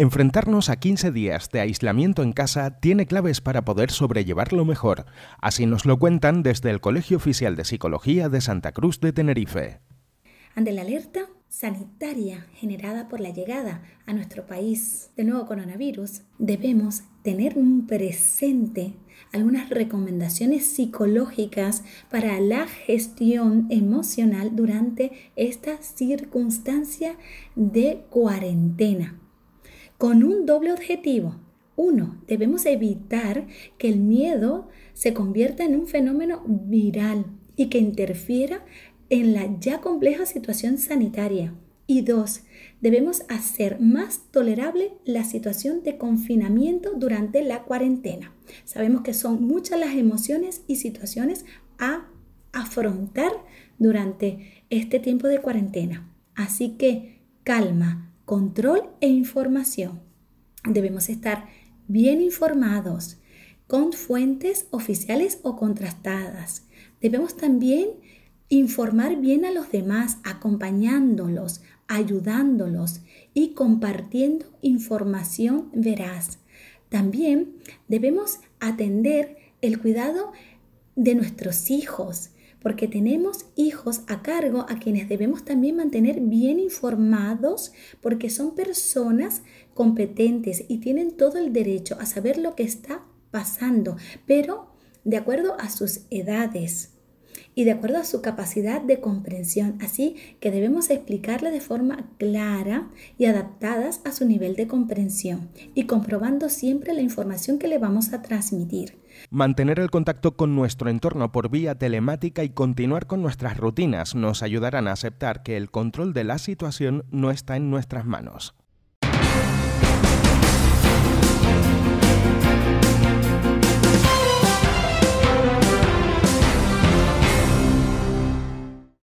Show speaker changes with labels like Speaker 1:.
Speaker 1: Enfrentarnos a 15 días de aislamiento en casa tiene claves para poder sobrellevarlo mejor. Así nos lo cuentan desde el Colegio Oficial de Psicología de Santa Cruz de Tenerife.
Speaker 2: Ante la alerta sanitaria generada por la llegada a nuestro país del nuevo coronavirus, debemos tener presente algunas recomendaciones psicológicas para la gestión emocional durante esta circunstancia de cuarentena con un doble objetivo. Uno, debemos evitar que el miedo se convierta en un fenómeno viral y que interfiera en la ya compleja situación sanitaria. Y dos, debemos hacer más tolerable la situación de confinamiento durante la cuarentena. Sabemos que son muchas las emociones y situaciones a afrontar durante este tiempo de cuarentena. Así que calma, control e información. Debemos estar bien informados con fuentes oficiales o contrastadas. Debemos también informar bien a los demás, acompañándolos, ayudándolos y compartiendo información veraz. También debemos atender el cuidado de nuestros hijos, porque tenemos hijos a cargo a quienes debemos también mantener bien informados porque son personas competentes y tienen todo el derecho a saber lo que está pasando, pero de acuerdo a sus edades y de acuerdo a su capacidad de comprensión, así que debemos explicarle de forma clara y adaptadas a su nivel de comprensión y comprobando siempre la información que le vamos a transmitir.
Speaker 1: Mantener el contacto con nuestro entorno por vía telemática y continuar con nuestras rutinas nos ayudarán a aceptar que el control de la situación no está en nuestras manos.